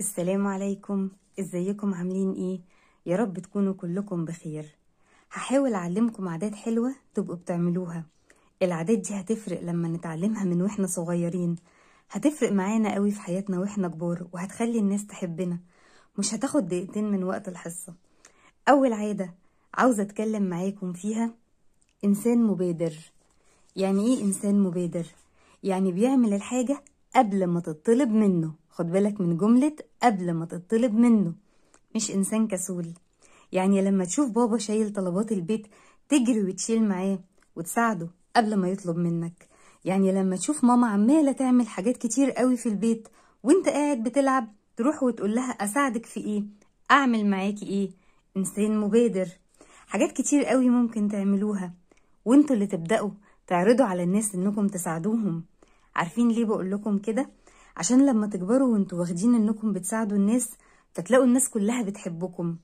السلام عليكم ازيكم عاملين ايه يا رب تكونوا كلكم بخير هحاول اعلمكم عادات حلوه تبقوا بتعملوها العادات دي هتفرق لما نتعلمها من واحنا صغيرين هتفرق معانا قوي في حياتنا واحنا كبار وهتخلي الناس تحبنا مش هتاخد دقيقتين من وقت الحصه اول عاده عاوزه اتكلم معاكم فيها انسان مبادر يعني ايه انسان مبادر يعني بيعمل الحاجه قبل ما تطلب منه خد بالك من جملة قبل ما تطلب منه مش إنسان كسول يعني لما تشوف بابا شايل طلبات البيت تجري وتشيل معاه وتساعده قبل ما يطلب منك يعني لما تشوف ماما عمالة تعمل حاجات كتير قوي في البيت وانت قاعد بتلعب تروح وتقول لها أساعدك في إيه أعمل معاكي إيه إنسان مبادر حاجات كتير قوي ممكن تعملوها وانتوا اللي تبدأوا تعرضوا على الناس إنكم تساعدوهم عارفين ليه بقول لكم كده؟ عشان لما تكبروا وانتوا واخدين انكم بتساعدوا الناس فتلاقوا الناس كلها بتحبكم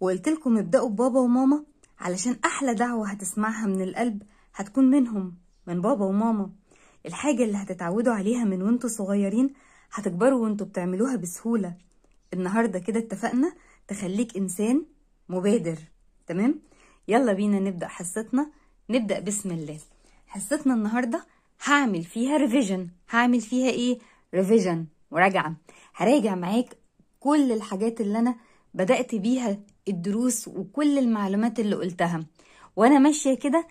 وقلت لكم ابدأوا ببابا وماما علشان أحلى دعوة هتسمعها من القلب هتكون منهم من بابا وماما الحاجة اللي هتتعودوا عليها من وانتوا صغيرين هتكبروا وانتوا بتعملوها بسهولة النهاردة كده اتفقنا تخليك إنسان مبادر تمام؟ يلا بينا نبدأ حصتنا نبدأ بسم الله حصتنا النهاردة هعمل فيها ريفيجن هعمل فيها ايه؟ ريفيجن مراجعه هراجع معاك كل الحاجات اللي انا بدات بيها الدروس وكل المعلومات اللي قلتها وانا ماشيه كده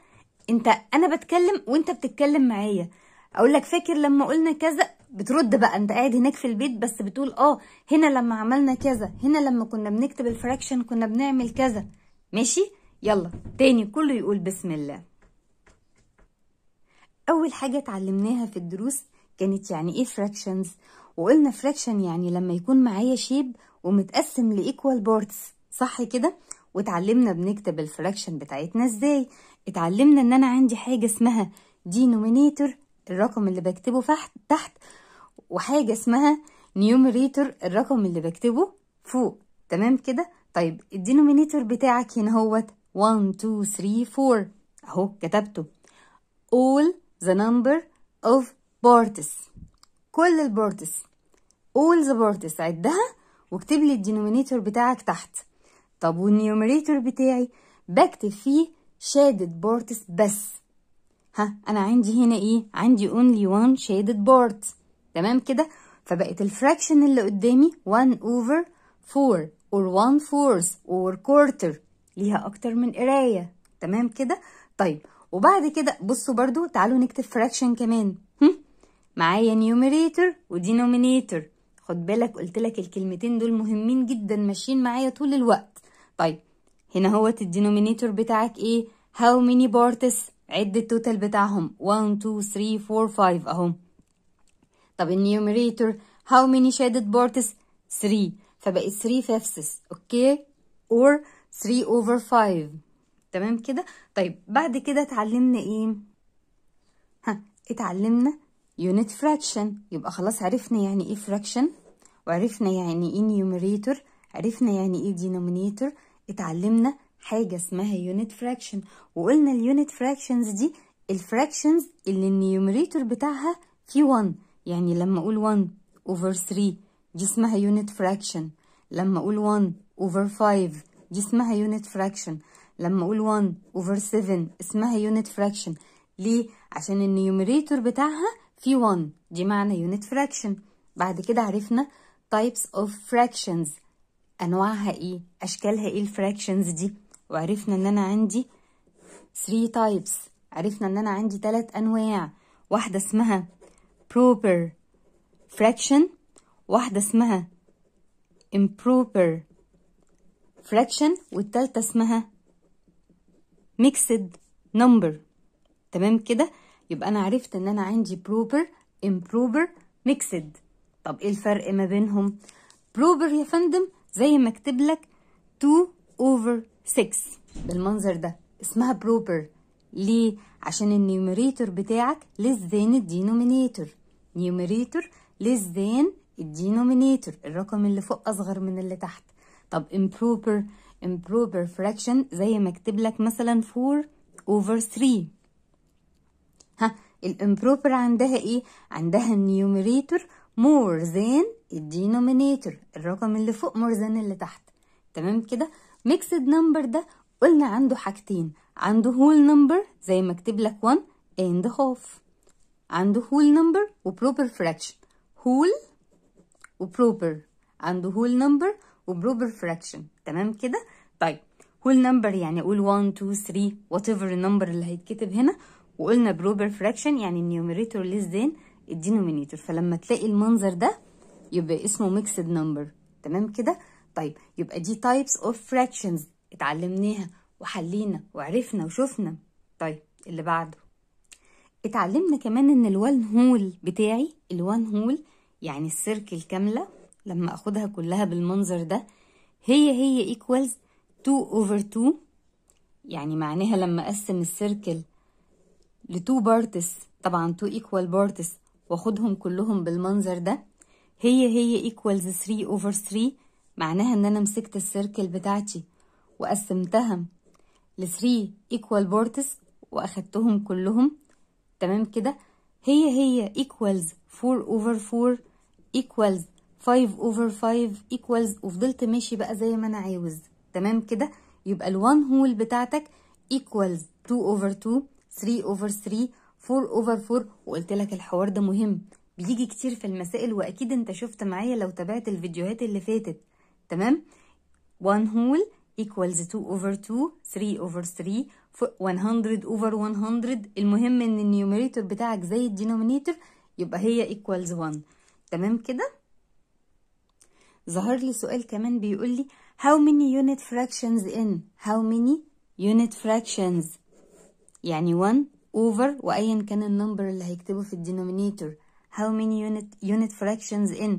انت انا بتكلم وانت بتتكلم معايا اقول لك فاكر لما قلنا كذا بترد بقى انت قاعد هناك في البيت بس بتقول اه هنا لما عملنا كذا هنا لما كنا بنكتب الفراكشن كنا بنعمل كذا ماشي يلا تاني كله يقول بسم الله اول حاجه اتعلمناها في الدروس كانت يعني ايه fractions وقلنا fraction يعني لما يكون معايا شيب ومتقسم لإيكوال بارتس صح كده وتعلمنا بنكتب الفراكشن بتاعتنا ازاي اتعلمنا ان انا عندي حاجه اسمها denominator الرقم اللي بكتبه تحت وحاجه اسمها نيوميريتور الرقم اللي بكتبه فوق تمام كده طيب الدينومينيتور بتاعك هنا هوت 1 2 3 4 اهو كتبته all the number of بورتس كل البورتس all the بورتس عدها واكتب لي الدينومينيتور بتاعك تحت طب والنيوميريتور بتاعي بكتب فيه شادد بورتس بس ها انا عندي هنا ايه عندي only one shaded board تمام كده فبقت الفراكشن اللي قدامي 1 over 4 or 1 fourth or quarter ليها اكتر من قرايه تمام كده طيب وبعد كده بصوا برضو تعالوا نكتب فراكشن كمان معايا نيوميريتور ودينومينيتور خد بالك قلت لك الكلمتين دول مهمين جدا ماشيين معايا طول الوقت طيب هنا هو الدينومينيتور بتاعك ايه how many parts عد التوتال بتاعهم 1 2 3 4 5 اهم طب النيوميريتور how many shaded parts 3 فبقى 3 فيفسس اوكي or 3 over 5 تمام كده طيب بعد كده اتعلمنا ايه ها اتعلمنا unit fraction يبقى خلاص عرفنا يعني ايه fraction وعرفنا يعني ايه numerator عرفنا يعني ايه denominator اتعلمنا حاجة اسمها unit fraction وقلنا اليونت fractions دي الفراكشنز اللي النيوميريتور بتاعها فيه 1 يعني لما اقول 1 over 3 دي اسمها unit fraction لما اقول 1 over 5 دي اسمها unit fraction لما اقول 1 over 7 اسمها unit fraction ليه عشان النيوميريتور بتاعها في 1 دي معنى يونت فراكشن بعد كده عرفنا types of fractions انواعها ايه اشكالها ايه الفراكشنز دي وعرفنا ان انا عندي 3 types عرفنا ان انا عندي 3 انواع واحده اسمها proper fraction واحده اسمها improper fraction والتالتة اسمها mixed number تمام كده يبقى انا عرفت ان انا عندي بروبر امبروبر ميكسد طب ايه الفرق ما بينهم بروبر يا فندم زي ما اكتب لك 2 اوفر 6 بالمنظر ده اسمها بروبر ليه عشان النيوميريتور بتاعك ليس ذان الدينومينيتور نيوميريتور ليس ذان الدينومينيتور الرقم اللي فوق اصغر من اللي تحت طب امبروبر امبروبر فراكشن زي ما اكتب لك مثلا 4 اوفر 3 الامبروبر عندها ايه عندها النيوميريتور مور ذان الدينومينيتور الرقم اللي فوق مور ذان اللي تحت تمام كده ميكسد نمبر ده قلنا عنده حاجتين عنده هول نمبر زي ما اكتب لك 1 اند هاف عنده هول نمبر وبروبر فراكشن هول وبروبر عنده هول نمبر وبروبر فراكشن تمام كده طيب هول نمبر يعني اقول 1 2 3 وات ايفر النمبر اللي هيتكتب هنا وقلنا بروبر فراكشن يعني النيوميريتور ليس ذان الدينومينيتور فلما تلاقي المنظر ده يبقى اسمه ميكسد نمبر تمام كده طيب يبقى دي تايبس اوف فراكشنز اتعلمناها وحلينا وعرفنا وشفنا طيب اللي بعده اتعلمنا كمان ان الوان هول بتاعي الوان هول يعني السيركل كاملة لما اخدها كلها بالمنظر ده هي هي ايكوالز 2 اوفر 2 يعني معناها لما اقسم السيركل لتو بارتس طبعا تو ايكوال بارتس واخدهم كلهم بالمنظر ده هي هي ايكوالز 3 اوفر 3 معناها ان انا مسكت السيركل بتاعتي وقسمتها ل 3 ايكوال بارتس واخدتهم كلهم تمام كده هي هي ايكوالز 4 اوفر 4 ايكوالز 5 اوفر 5 ايكوالز وفضلت ماشي بقى زي ما انا عاوز تمام كده يبقى ال1 هول بتاعتك ايكوالز 2 اوفر 2 3 اوفر 3 4 اوفر 4 وقلت لك الحوار ده مهم بيجي كتير في المسائل واكيد انت شفت معايا لو تابعت الفيديوهات اللي فاتت تمام 1 هول equals 2 over 2 3 over 3 100 over 100 المهم ان النيوميريتور بتاعك زي الدينومينيتور يبقى هي equals 1 تمام كده ظهر لي سؤال كمان بيقول لي how many unit fractions in how many unit fractions يعني 1 over وأيا كان النمبر اللي هيكتبه في الدينومينيتور how many unit unit fractions in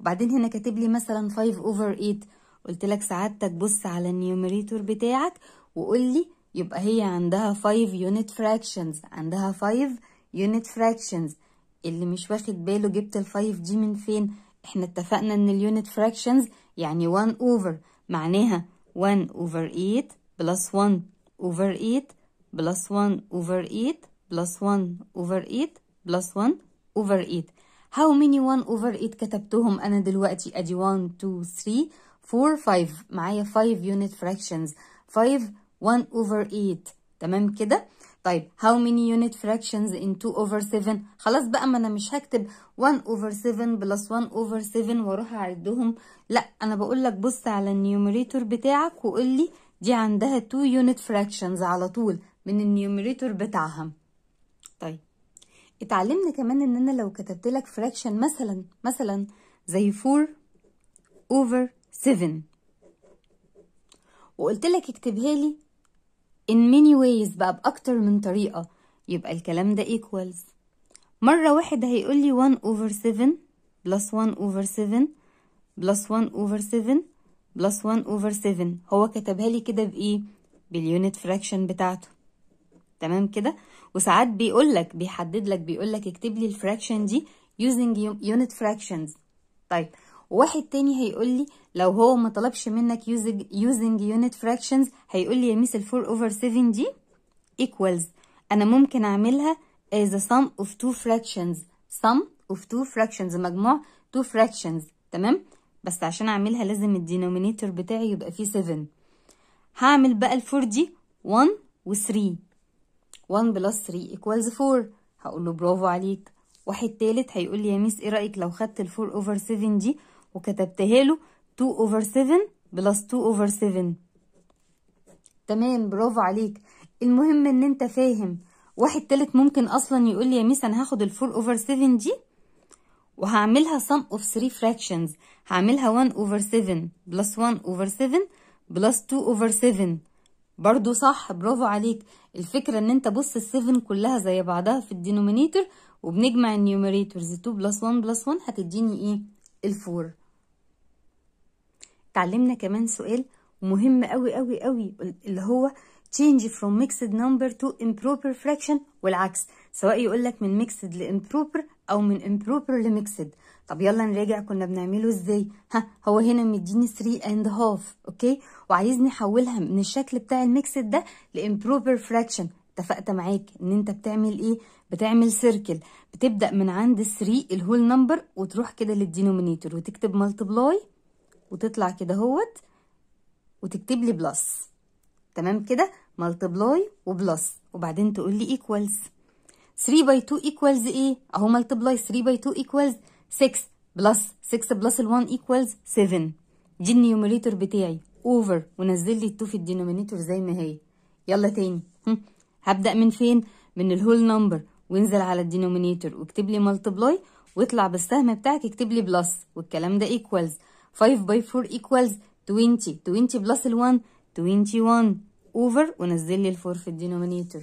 وبعدين هنا كاتب لي مثلا 5 over 8 قلت لك سعادتك بص على النيوميريتور بتاعك وقول لي يبقى هي عندها 5 unit fractions عندها 5 unit fractions اللي مش واخد باله جبت ال 5 دي من فين احنا اتفقنا ان اليونت فراكشنز يعني 1 over معناها 1 over 8 plus 1 over 8 plus 1 over 8 plus 1 over 8 plus 1 over 8 how many 1 over 8 كتبتهم أنا دلوقتي أدي 1 2 3 4 5 معايا 5 unit fractions 5 1 over 8 تمام كده طيب how many unit fractions in 2 over 7 خلاص بقى ما انا مش هكتب 1 over 7 plus 1 over 7 واروح اعدهم لا انا بقول لك بص على النيوميريتور بتاعك وقول لي دي عندها 2 unit fractions على طول من النيوميريتور بتاعها طيب اتعلمنا كمان ان انا لو كتبت لك فراكشن مثلا مثلا زي 4 اوفر 7 وقلت لك اكتبها لي in many ways بقى باكتر من طريقه يبقى الكلام ده equals مره واحد هيقول لي 1 اوفر 7 بلس 1 اوفر 7 بلس 1 اوفر 7 بلس 1 اوفر 7 هو كتبها لي كده بايه باليونت فراكشن بتاعته تمام كده وساعات بيقول لك بيحدد لك بيقول لك اكتب لي الفراكشن دي يوزنج يونت فراكشنز طيب وواحد تاني هيقول لي لو هو ما طلبش منك يوزنج يونت فراكشنز هيقول لي يا ميس ال 4 over 7 دي ايكوالز انا ممكن اعملها as a sum of فراكشنز fractions sum of فراكشنز fractions مجموع تو fractions تمام بس عشان اعملها لازم الدينومينيتور بتاعي يبقى فيه 7 هعمل بقى ال 4 دي 1 و 3 1 بلس 3 ايكوالز 4 هقول له برافو عليك واحد تالت هيقول لي يا ميس ايه رايك لو خدت ال 4 اوفر 7 دي وكتبتها له 2 اوفر 7 بلس 2 اوفر 7 تمام برافو عليك المهم ان انت فاهم واحد تالت ممكن اصلا يقول لي يا ميس انا هاخد ال 4 اوفر 7 دي وهعملها sum of 3 fractions هعملها 1 over 7 plus 1 over 7 plus 2 over 7 برضو صح برافو عليك الفكرة ان انت بص السيفن كلها زي بعضها في الدينومينيتور وبنجمع النيوميريتورز 2 بلس 1 بلس 1 هتديني ايه الفور اتعلمنا كمان سؤال مهم قوي قوي قوي اللي هو change from mixed number to improper fraction والعكس سواء يقولك من mixed لimproper او من improper mixed طب يلا نراجع كنا بنعمله ازاي ها هو هنا مديني 3 اند هاف اوكي وعايزني احولها من الشكل بتاع الميكسد ده لامبروبر فراكشن اتفقت معاك ان انت بتعمل ايه بتعمل سيركل بتبدا من عند 3 الهول نمبر وتروح كده للدينومينيتور وتكتب ملتبلاي وتطلع كده اهوت وتكتب لي بلس تمام كده ملتبلاي وبلس وبعدين تقول لي ايكوالز 3 by 2 equals ايه اهو multiply 3 by 2 equals 6 بلس 6 بلس ال 1 equals 7 دي النيوميريتور بتاعي اوفر ونزل لي 2 في الدينومينيتور زي ما هي يلا تاني هبدأ من فين من الهول نمبر وانزل على الدينومينيتور واكتب لي ملتبلاي واطلع بالسهم بتاعك اكتب لي بلس والكلام ده equals 5 by 4 equals 20 20 بلس ال 1 21 اوفر ونزل لي 4 في الدينومينيتور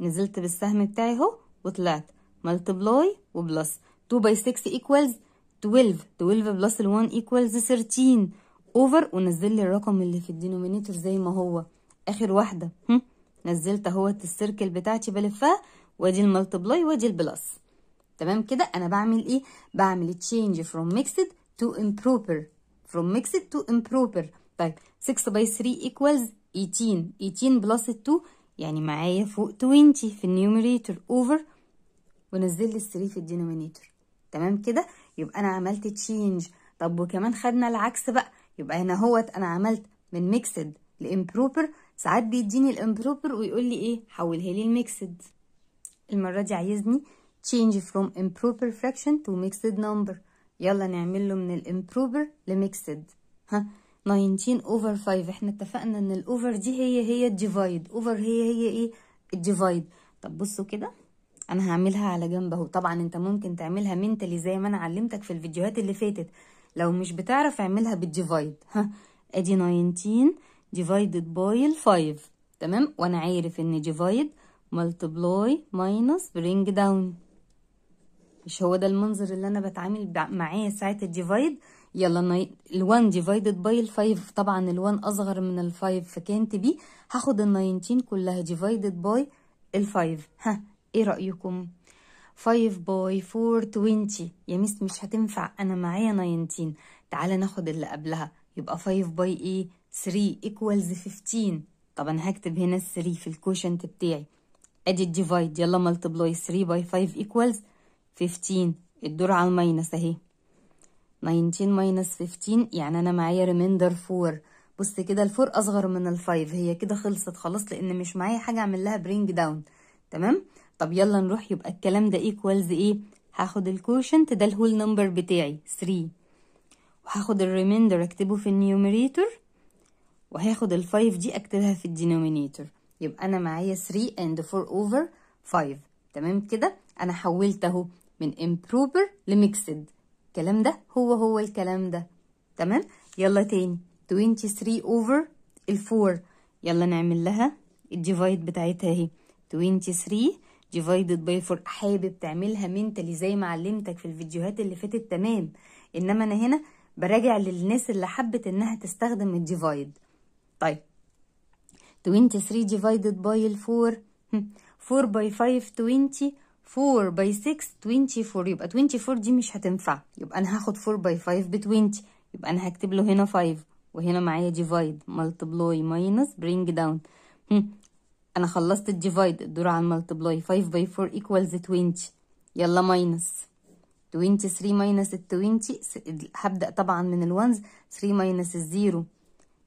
نزلت بالسهم بتاعي اهو وطلعت ملتبلاي وبلس 2 باي 6 ايكوالز 12 12 بلس ال 1 ايكوالز 13 اوفر ونزل لي الرقم اللي في الدينومينيتور زي ما هو اخر واحده هم. نزلت اهوت السيركل بتاعتي بلفها وادي الملتبلاي وادي البلس تمام كده انا بعمل ايه بعمل تشينج فروم ميكسد تو امبروبر فروم ميكسد تو امبروبر طيب 6 باي 3 ايكوالز 18 18 بلس 2 يعني معايا فوق 20 في النيوميريتور اوفر ونزل لي السري في الدينومينيتور تمام كده يبقى انا عملت تشينج طب وكمان خدنا العكس بقى يبقى هنا اهوت انا عملت من ميكسد لامبروبر ساعات بيديني الامبروبر ويقول لي ايه حولها لي الميكسد المره دي عايزني تشينج فروم امبروبر فراكشن تو ميكسد نمبر يلا نعمله من الامبروبر لميكسد ها 19 over 5 احنا اتفقنا ان الاوفر دي هي هي الديفايد اوفر هي هي ايه الديفايد طب بصوا كده انا هعملها على جنب اهو طبعا انت ممكن تعملها منتلي زي ما انا علمتك في الفيديوهات اللي فاتت لو مش بتعرف اعملها بالديفايد ها ادي 19 ديفايدد باي 5 تمام وانا عارف ان ديفايد ملتبلاي ماينس برينج داون مش هو ده المنظر اللي انا بتعامل معاه ساعه الديفايد يلا ال1 ديفايدد باي ال5 طبعا ال1 اصغر من ال5 فكانت بي هاخد ال19 كلها ديفايدد باي ال5 ها ايه رايكم 5 باي 4 20 يا مس مش هتنفع انا معايا 19 تعالى ناخد اللي قبلها يبقى 5 باي ايه 3 ايكوالز 15 طب انا هكتب هنا ال 3 في الكوشنت بتاعي ادي الديفايد يلا ملتبلاي 3 باي 5 ايكوالز 15 الدور على الماينس اهي 19 minus 15 يعني أنا معايا remainder 4 بص كده الفور أصغر من الفايف هي كده خلصت خلاص لأن مش معايا حاجة أعمل لها برينج داون تمام طب يلا نروح يبقى الكلام ده ايكوالز إيه هاخد الكوشنت ده الهول نمبر بتاعي 3 وهاخد الريميندر اكتبه في النيوميريتور وهاخد الفايف دي اكتبها في الدينومينيتور يبقى انا معايا 3 and 4 over 5 تمام كده انا حولت اهو من improper لميكسد الكلام ده هو هو الكلام ده تمام يلا تاني 23 over 4 يلا نعمل لها الديفايد بتاعتها اهي 23 divided by 4 حابب تعملها منتلي زي ما علمتك في الفيديوهات اللي فاتت تمام انما انا هنا براجع للناس اللي حبت انها تستخدم الديفايد طيب 23 divided by 4 4 by 5 20 4 باي 6 24 يبقى 24 دي مش هتنفع يبقى انا هاخد 4 باي 5 ب 20 يبقى انا هكتب له هنا 5 وهنا معايا ديفايد ملتبلاي ماينس برينج داون انا خلصت الديفايد الدور على الملتبلاي 5 باي 4 ايكوالز 20 يلا ماينس 23 ماينس ال 20 هبدا طبعا من الونز 3 ماينس الزيرو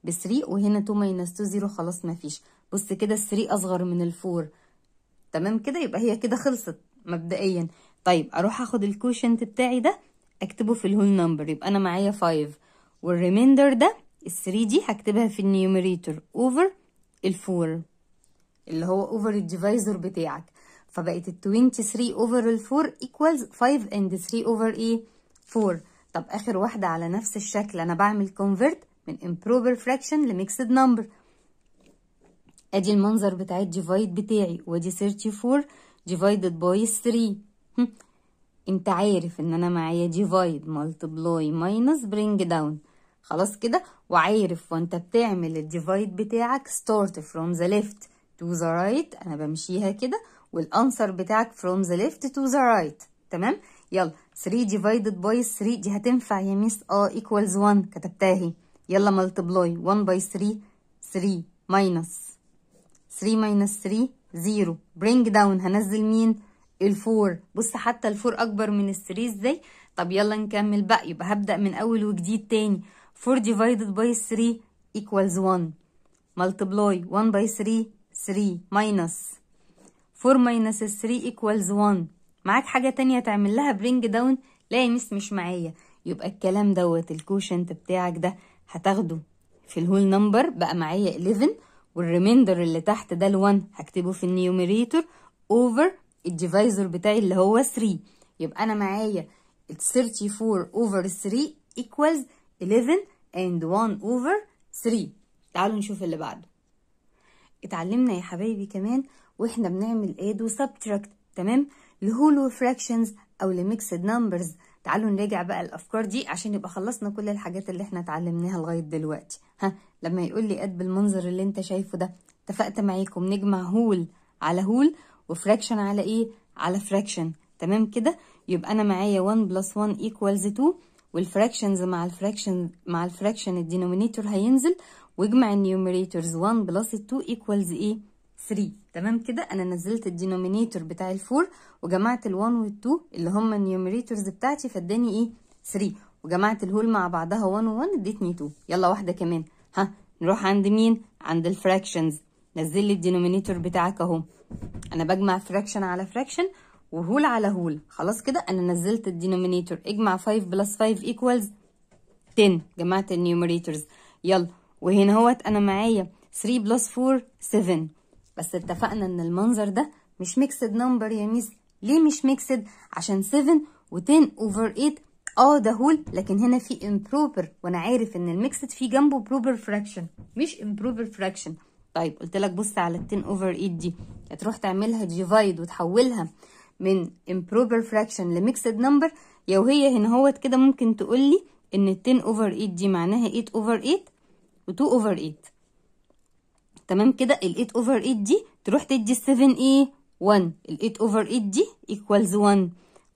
ب 3 وهنا 2 ماينس 2 0 خلاص مفيش بص كده ال 3 اصغر من ال 4 تمام كده يبقى هي كده خلصت مبدئيا طيب اروح اخد الكوشنت بتاعي ده اكتبه في الهول نمبر يبقى انا معايا 5 والريميندر ده ال 3 دي هكتبها في النيوميريتور اوفر 4 اللي هو اوفر الديفايزر بتاعك فبقت ال 23 اوفر ال 4 ايكوالز 5 اند 3 اوفر ايه 4 طب اخر واحده على نفس الشكل انا بعمل كونفرت من امبروبر فراكشن لميكسد نمبر ادي المنظر بتاع الديفايد بتاعي وادي 34 divided by 3 انت عارف ان انا معايا divide multiply minus bring down خلاص كده وعارف وانت بتعمل الديفايد بتاعك start from the left to the right انا بمشيها كده والانسر بتاعك from the left to the right تمام يلا 3 divided by 3 دي هتنفع يا ميس اه equals 1 كتبتها اهي يلا multiply 1 by 3 3 minus 3 minus 3 زيرو برينج داون هنزل مين الفور بص حتى الفور اكبر من الثري ازاي طب يلا نكمل بقى يبقى هبدا من اول وجديد تاني 4 divided by 3 equals 1 multiply 1 by 3 3 minus 4 minus 3 equals 1 معاك حاجة تانية تعمل لها bring down لا يا مس مش معايا يبقى الكلام دوت الكوشنت بتاعك ده هتاخده في الهول نمبر بقى معايا 11 والريميندر اللي تحت ده ال1 هكتبه في النيوميريتور اوفر الديفايزر بتاعي اللي هو 3 يبقى انا معايا 34 اوفر 3 equals 11 and 1 اوفر 3 تعالوا نشوف اللي بعده اتعلمنا يا حبايبي كمان واحنا بنعمل اد وسبتراكت تمام لهولو فراكشنز او لميكسد نمبرز تعالوا نراجع بقى الافكار دي عشان يبقى خلصنا كل الحاجات اللي احنا اتعلمناها لغايه دلوقتي ها لما يقول لي قد بالمنظر اللي انت شايفه ده اتفقت معاكم نجمع هول على هول وفراكشن على ايه على فراكشن تمام كده يبقى انا معايا 1 بلس 1 ايكوالز 2 والفراكشنز مع الفراكشن مع الفراكشن الدينومينيتور هينزل واجمع النيوميريتورز 1 بلس 2 ايكوالز ايه 3 تمام كده انا نزلت الدينومينيتور بتاع ال4 وجمعت ال1 وال2 اللي هم النيوميريتورز بتاعتي فاداني ايه 3 وجمعت الهول مع بعضها 1 و1 ادتني 2 يلا واحده كمان ها نروح عند مين عند الفراكشنز نزل لي الدينومينيتور بتاعك اهو انا بجمع فراكشن على فراكشن وهول على هول خلاص كده انا نزلت الدينومينيتور اجمع 5 بلس 5 ايكوالز 10 جمعت النيوميريتورز يلا وهنا هوت انا معايا 3 بلس 4 7 بس اتفقنا ان المنظر ده مش ميكسد نمبر يا ميس ليه مش ميكسد عشان 7 و10 اوفر 8 اه ده هول لكن هنا في امبروبر وانا عارف ان الميكسد في جنبه بروبر فراكشن مش امبروبر فراكشن طيب قلت لك بص على ال 10 اوفر 8 دي هتروح تعملها ديفايد وتحولها من امبروبر فراكشن لميكسد نمبر يا وهي هنا هوت كده ممكن تقول لي ان ال 10 اوفر 8 دي معناها 8 اوفر 8 و2 اوفر 8 تمام كده ال 8 اوفر 8 دي تروح تدي 7 ايه 1 ال 8 اوفر 8 دي ايكوالز 1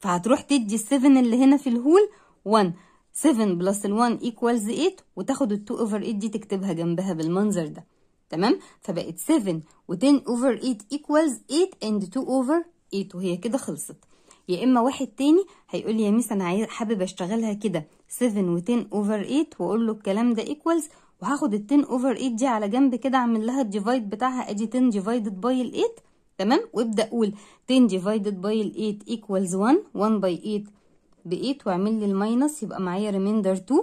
فهتروح تدي السفن اللي هنا في الهول 1 7 بلس ال 1 ايكوالز 8 وتاخد ال 2 اوفر 8 دي تكتبها جنبها بالمنظر ده تمام فبقت 7 و10 اوفر 8 ايكوالز 8 اند 2 اوفر 8 وهي كده خلصت يا اما واحد تاني هيقول لي يا ميس انا عايز حابب اشتغلها كده 7 و10 اوفر 8 واقول له الكلام ده ايكوالز وهاخد ال 10 اوفر 8 دي على جنب كده اعمل لها الديفايد بتاعها ادي 10 ديفايدد باي ال 8 تمام وابدا قول 10 ديفايدد باي ال 8 ايكوالز 1 1 باي 8 ب 8 واعمل لي الماينس يبقى معايا ريميندر 2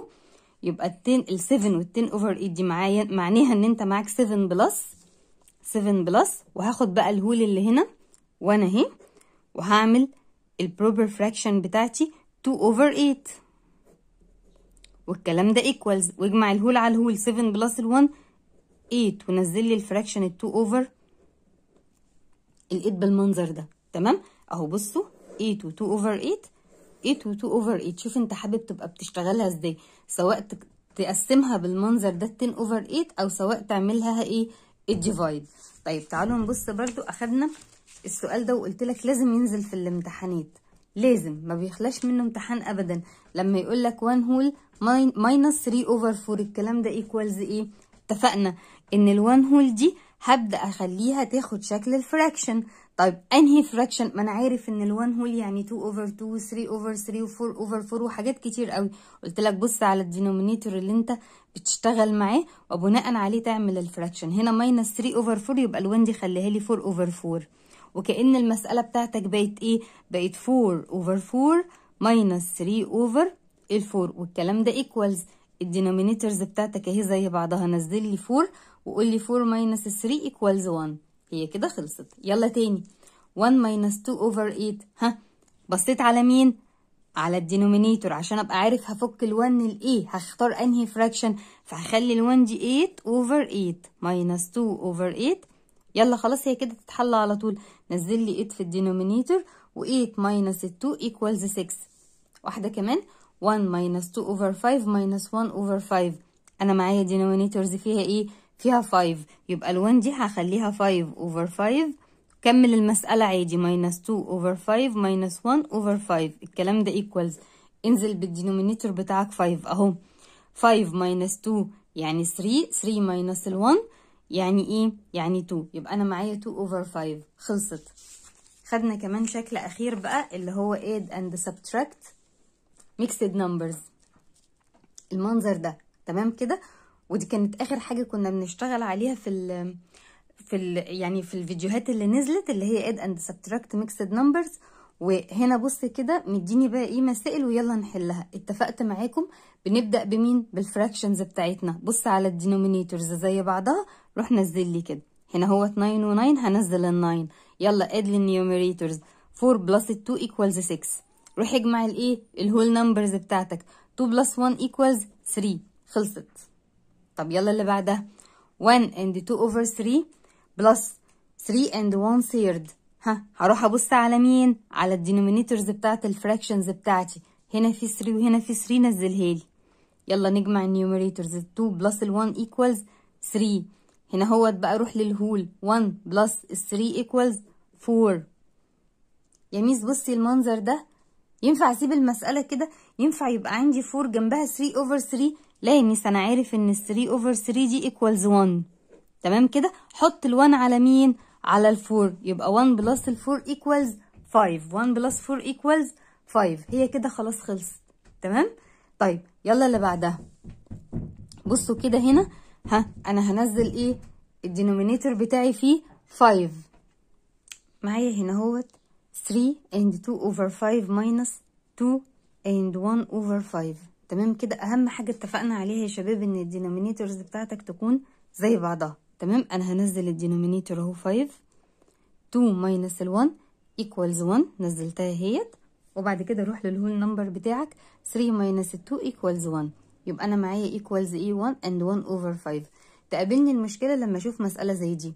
يبقى ال 10 ال 7 وال 10 اوفر 8 دي معايا معناها ان انت معاك 7 بلس 7 بلس وهاخد بقى الهول اللي هنا وانا اهي وهعمل البروبر فراكشن بتاعتي 2 اوفر 8 والكلام ده ايكوالز واجمع الهول على الهول 7 بلس ال 1 8 ونزل لي الفراكشن ال 2 اوفر 8 الايد بالمنظر ده تمام اهو بصوا 8 و 2 اوفر 8 8 و 2 اوفر 8 شوف انت حابب تبقى بتشتغلها ازاي سواء تقسمها بالمنظر ده 10 اوفر 8 او سواء تعملها ايه الديفايد طيب تعالوا نبص برضو اخدنا السؤال ده وقلت لك لازم ينزل في الامتحانات لازم ما بيخلاش منه امتحان ابدا لما يقول لك 1 هول ماينس 3 اوفر 4 الكلام ده ايكوالز ايه اتفقنا ان ال1 هول دي هبدأ أخليها تاخد شكل الفراكشن طيب انهي فراكشن ما انا عارف ان ال1 هول يعني 2 اوفر 2 و 3 اوفر 3 و4 اوفر 4 وحاجات كتير قوي قلت لك بص على الدينومينيتور اللي انت بتشتغل معاه وبناء عليه تعمل الفراكشن هنا ماينس 3 اوفر 4 يبقى ال1 دي خليها لي 4 اوفر 4 وكأن المسألة بتاعتك بقت ايه بقت 4 اوفر 4 ماينس 3 اوفر ال4 والكلام ده ايكوالز الدينومينيتورز بتاعتك اهي زي بعضها نزل لي 4 وقول لي 4 minus 3 equals 1 هي كده خلصت يلا تاني 1 minus 2 over 8 ها بصيت على مين على الدينومينيتور عشان ابقى عارف هفك ال1 لايه هختار انهي فراكشن فهخلي ال1 دي 8 اوفر 8 ماينس 2 اوفر 8 يلا خلاص هي كده تتحل على طول نزل لي 8 في الدينومينيتور و8 ماينس 2 ايكوالز 6 واحده كمان 1 ماينس 2 اوفر 5 ماينس 1 اوفر 5 انا معايا دينومينيتورز فيها ايه فيها 5 يبقى ال1 دي هخليها 5 over 5 كمل المسألة عادي minus 2 over 5 minus 1 over 5 الكلام ده equals انزل بالدينومينيتور بتاعك 5 اهو 5 minus 2 يعني 3 3 minus ال 1 يعني ايه يعني 2 يبقى انا معايا 2 over 5 خلصت خدنا كمان شكل اخير بقى اللي هو add and subtract mixed numbers المنظر ده تمام كده ودي كانت اخر حاجه كنا بنشتغل عليها في ال في ال يعني في الفيديوهات اللي نزلت اللي هي اد اند سبتراكت ميكسد نمبرز وهنا بص كده مديني بقى ايه مسائل ويلا نحلها اتفقت معاكم بنبدا بمين بالفراكشنز بتاعتنا بص على الدينومينيتورز زي بعضها روح نزل لي كده هنا هو 9 و9 هنزل ال9 يلا اد للنيوميريتورز 4 بلس 2 ايكوالز 6 روح اجمع الايه الهول نمبرز بتاعتك 2 بلس 1 ايكوالز 3 خلصت طب يلا اللي بعدها 1 and 2 over 3 plus 3 and 1 third ها هروح ابص على مين على الدينومينيتورز بتاعت الفراكشنز بتاعتي هنا في 3 وهنا في 3 نزلها لي يلا نجمع النيوميريتورز 2 plus ال 1 equals 3 هنا هوت بقى اروح للهول 1 plus 3 equals 4 يا ميس بصي المنظر ده ينفع اسيب المسألة كده ينفع يبقى عندي 4 جنبها 3 over 3 لانيس انا عارف ان 3 اوفر 3 دي ايكوالز 1 تمام كده حط ال1 على مين على ال4 يبقى 1 بلس ال4 ايكوالز 5 1 بلس 4 ايكوالز 5 هي كده خلاص خلصت تمام طيب يلا اللي بعدها بصوا كده هنا ها انا هنزل ايه الدينومينيتور بتاعي فيه 5 معايا هنا اهوت 3 and 2 over 5 minus 2 and 1 over 5 تمام كده اهم حاجه اتفقنا عليها يا شباب ان الدينومينيتورز بتاعتك تكون زي بعضها تمام انا هنزل الدينومينيتور هو 5 2 ماينس ال1 ايكوالز 1 نزلتها اهيت وبعد كده روح للهول نمبر بتاعك 3 ماينس 2 ايكوالز 1 يبقى انا معايا ايكوالز اي 1 اند 1 اوفر 5 تقابلني المشكله لما اشوف مساله زي دي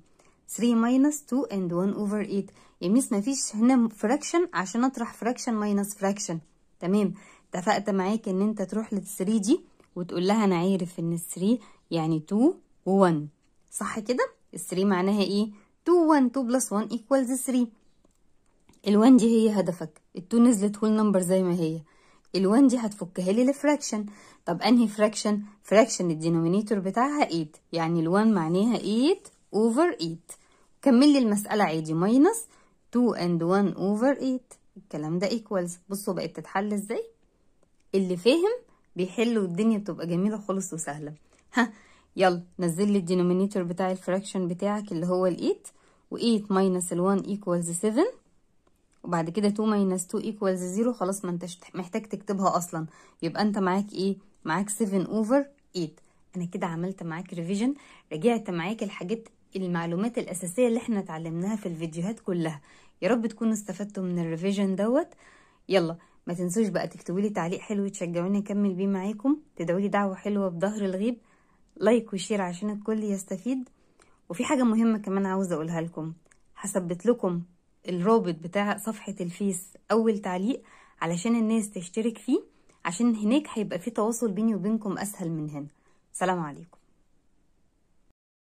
3 minus 2 and 1 over 8 يا ميس مفيش هنا فراكشن عشان اطرح فراكشن ماينس فراكشن تمام اتفقت معاك ان انت تروح لل3 دي وتقول لها انا عارف ان ال3 يعني 2 و1 صح كده ال3 معناها ايه 2 1 2 بلس 1 equals 3 ال1 دي هي هدفك ال2 نزلت هول نمبر زي ما هي ال1 دي هتفكها لي لفراكشن طب انهي فراكشن فراكشن الدينومينيتور بتاعها 8 يعني ال1 معناها 8 اوفر 8 كمل لي المساله عادي ماينص 2 اند 1 اوفر 8 الكلام ده ايكوالز بصوا بقت تتحل ازاي اللي فاهم بيحل والدنيا بتبقى جميلة خالص وسهلة ها يلا نزل لي الدينومينيتور بتاع الفراكشن بتاعك اللي هو ال 8 و 8 minus ال 1 equals 7 وبعد كده 2 ماينس 2 ايكوالز 0 خلاص ما انتش محتاج تكتبها اصلا يبقى انت معاك ايه معاك 7 اوفر 8 انا كده عملت معاك ريفيجن رجعت معاك الحاجات المعلومات الاساسيه اللي احنا اتعلمناها في الفيديوهات كلها يا رب تكونوا استفدتوا من الريفيجن دوت يلا ما تنسوش بقى تكتبوا لي تعليق حلو تشجعوني اكمل بيه معاكم تدعوا لي دعوه حلوه بظهر الغيب لايك وشير عشان الكل يستفيد وفي حاجه مهمه كمان عاوزه اقولها لكم هثبت لكم الرابط بتاع صفحه الفيس اول تعليق علشان الناس تشترك فيه عشان هناك هيبقى في تواصل بيني وبينكم اسهل من هنا سلام عليكم